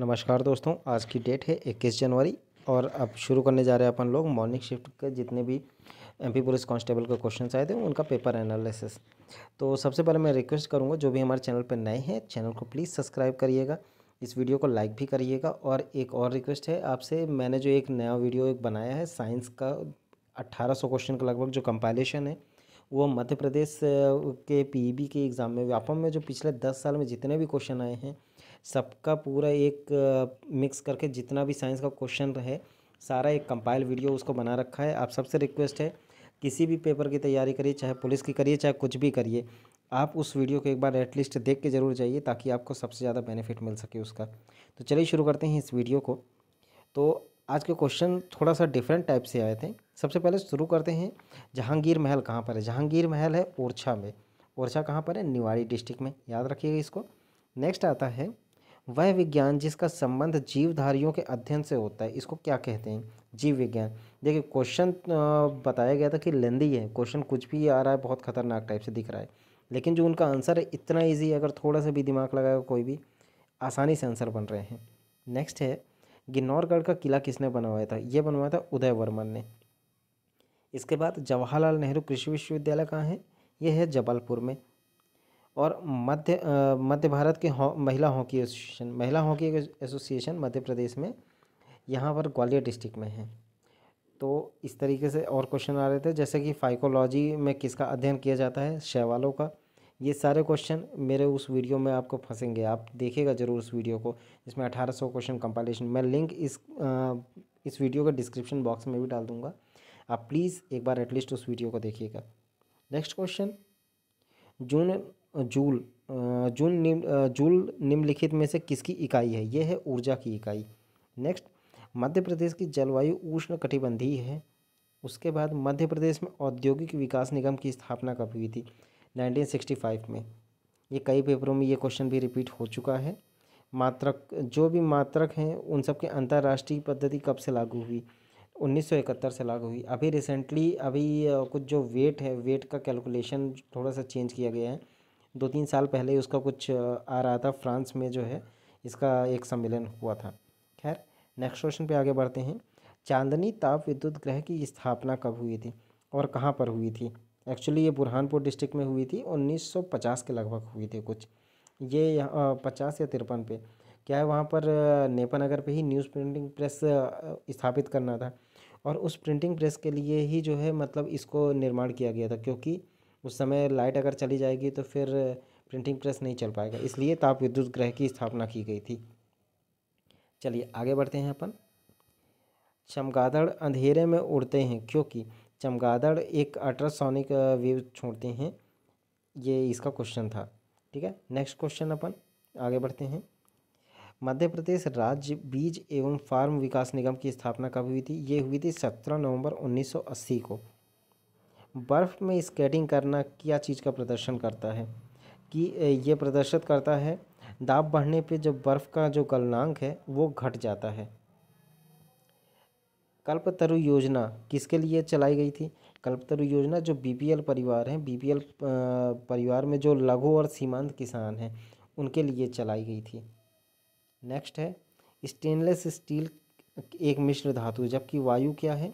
नमस्कार दोस्तों आज की डेट है इक्कीस जनवरी और अब शुरू करने जा रहे हैं अपन लोग मॉर्निंग शिफ्ट के जितने भी एमपी पुलिस कांस्टेबल के क्वेश्चन आए थे उनका पेपर एनालिसिस तो सबसे पहले मैं रिक्वेस्ट करूँगा जो भी हमारे चैनल पर नए हैं चैनल को प्लीज़ सब्सक्राइब करिएगा इस वीडियो को लाइक भी करिएगा और एक और रिक्वेस्ट है आपसे मैंने जो एक नया वीडियो एक बनाया है साइंस का अट्ठारह क्वेश्चन का लगभग जो कंपाइलेशन है वो मध्य प्रदेश के पी e के एग्ज़ाम में व्यापम में जो पिछले दस साल में जितने भी क्वेश्चन आए हैं सबका पूरा एक मिक्स करके जितना भी साइंस का क्वेश्चन रहे सारा एक कंपाइल वीडियो उसको बना रखा है आप सबसे रिक्वेस्ट है किसी भी पेपर की तैयारी करिए चाहे पुलिस की करिए चाहे कुछ भी करिए आप उस वीडियो को एक बार एटलीस्ट देख के ज़रूर जाइए ताकि आपको सबसे ज़्यादा बेनिफिट मिल सके उसका तो चलिए शुरू करते हैं इस वीडियो को तो आज के क्वेश्चन थोड़ा सा डिफरेंट टाइप से आए थे सबसे पहले शुरू करते हैं जहांगीर महल कहाँ पर है जहांगीर महल है ओरछा में ओरछा कहाँ पर है निवाड़ी डिस्ट्रिक्ट में याद रखिएगा इसको नेक्स्ट आता है वह विज्ञान जिसका संबंध जीवधारियों के अध्ययन से होता है इसको क्या कहते हैं जीव विज्ञान देखिए क्वेश्चन बताया गया था कि लेंदी है क्वेश्चन कुछ भी आ रहा है बहुत खतरनाक टाइप से दिख रहा है लेकिन जो उनका आंसर है इतना ईजी अगर थोड़ा सा भी दिमाग लगाएगा कोई भी आसानी से आंसर बन रहे हैं नेक्स्ट है गिन्नौरगढ़ का किला किसने बनवाया था यह बनवाया था उदय वर्मन ने इसके बाद जवाहरलाल नेहरू कृषि विश्वविद्यालय कहाँ है यह है जबलपुर में और मध्य मध्य भारत के हौ, महिला हॉकी एसोसिएशन महिला हॉकी एसोसिएशन मध्य प्रदेश में यहाँ पर ग्वालियर डिस्ट्रिक्ट में है तो इस तरीके से और क्वेश्चन आ रहे थे जैसे कि फाइकोलॉजी में किसका अध्ययन किया जाता है शैवालों का ये सारे क्वेश्चन मेरे उस वीडियो में आपको फंसेंगे आप देखेगा ज़रूर उस वीडियो को इसमें अठारह सौ क्वेश्चन कंपाइलेशन मैं लिंक इस इस वीडियो के डिस्क्रिप्शन बॉक्स में भी डाल दूँगा आप प्लीज़ एक बार एटलीस्ट उस वीडियो को देखिएगा नेक्स्ट क्वेश्चन जून जूल जूल निम जूल निम्नलिखित में से किसकी इकाई है यह है ऊर्जा की इकाई नेक्स्ट मध्य प्रदेश की जलवायु उष्ण कटिबंधीय है उसके बाद मध्य प्रदेश में औद्योगिक विकास निगम की स्थापना कब हुई थी 1965 में ये कई पेपरों में ये क्वेश्चन भी रिपीट हो चुका है मात्रक जो भी मात्रक हैं उन सब के अंतर्राष्ट्रीय पद्धति कब से लागू हुई 1971 से लागू हुई अभी रिसेंटली अभी कुछ जो वेट है वेट का कैलकुलेशन थोड़ा सा चेंज किया गया है दो तीन साल पहले उसका कुछ आ रहा था फ्रांस में जो है इसका एक सम्मेलन हुआ था खैर नेक्स्ट क्वेश्चन पे आगे बढ़ते हैं चांदनी ताप विद्युत ग्रह की स्थापना कब हुई थी और कहाँ पर हुई थी एक्चुअली ये बुरहानपुर डिस्ट्रिक्ट में हुई थी 1950 के लगभग हुई थी कुछ ये यहाँ पचास या तिरपन पे क्या है वहाँ पर नेपानगर पे ही न्यूज़ प्रिंटिंग प्रेस स्थापित करना था और उस प्रिंटिंग प्रेस के लिए ही जो है मतलब इसको निर्माण किया गया था क्योंकि उस समय लाइट अगर चली जाएगी तो फिर प्रिंटिंग प्रेस नहीं चल पाएगा इसलिए ताप विद्युत ग्रह की स्थापना की गई थी चलिए आगे बढ़ते हैं अपन चमगादड़ अंधेरे में उड़ते हैं क्योंकि चमगादड़ एक अल्ट्रासोनिक वेव छोड़ते हैं ये इसका क्वेश्चन था ठीक है नेक्स्ट क्वेश्चन अपन आगे बढ़ते हैं मध्य प्रदेश राज्य बीज एवं फार्म विकास निगम की स्थापना कब हुई थी ये हुई थी सत्रह नवंबर 1980 को बर्फ़ में स्केटिंग करना क्या चीज़ का प्रदर्शन करता है कि ये प्रदर्शित करता है दाब बढ़ने पे जब बर्फ़ का जो गलनांक है वो घट जाता है कल्पतरु योजना किसके लिए चलाई गई थी कल्पतरु योजना जो बीपीएल परिवार हैं बीपीएल परिवार में जो लघु और सीमांत किसान हैं उनके लिए चलाई गई थी नेक्स्ट है स्टेनलेस स्टील एक मिश्र धातु जबकि वायु क्या है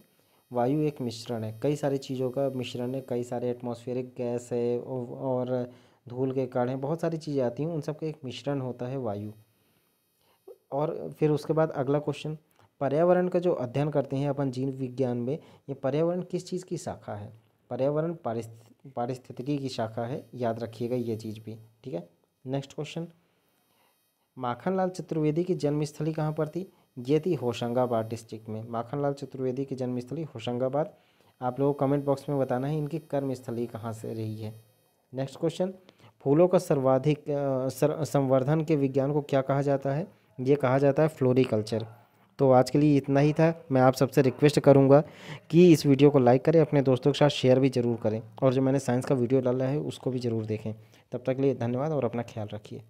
वायु एक मिश्रण है कई सारी चीज़ों का मिश्रण है कई सारे एटमॉस्फेरिक गैस है और धूल के कण हैं बहुत सारी चीज़ें आती हैं उन सब का एक मिश्रण होता है वायु और फिर उसके बाद अगला क्वेश्चन पर्यावरण का जो अध्ययन करते हैं अपन जीव विज्ञान में ये पर्यावरण किस चीज़ की शाखा है पर्यावरण पारिस्थितिकी की शाखा है याद रखिएगा ये चीज़ भी ठीक है नेक्स्ट क्वेश्चन माखनलाल चतुर्वेदी की जन्मस्थली कहाँ पर थी ये थी होशंगाबाद डिस्ट्रिक्ट में माखनलाल चतुर्वेदी की जन्मस्थली होशंगाबाद आप लोगों को कमेंट बॉक्स में बताना है इनकी कर्मस्थली कहाँ से रही है नेक्स्ट क्वेश्चन फूलों का सर्वाधिक सर, संवर्धन के विज्ञान को क्या कहा जाता है ये कहा जाता है फ्लोरिकल्चर तो आज के लिए इतना ही था मैं आप सबसे रिक्वेस्ट करूंगा कि इस वीडियो को लाइक करें अपने दोस्तों के साथ शेयर भी ज़रूर करें और जो मैंने साइंस का वीडियो डाला है उसको भी ज़रूर देखें तब तक के लिए धन्यवाद और अपना ख्याल रखिए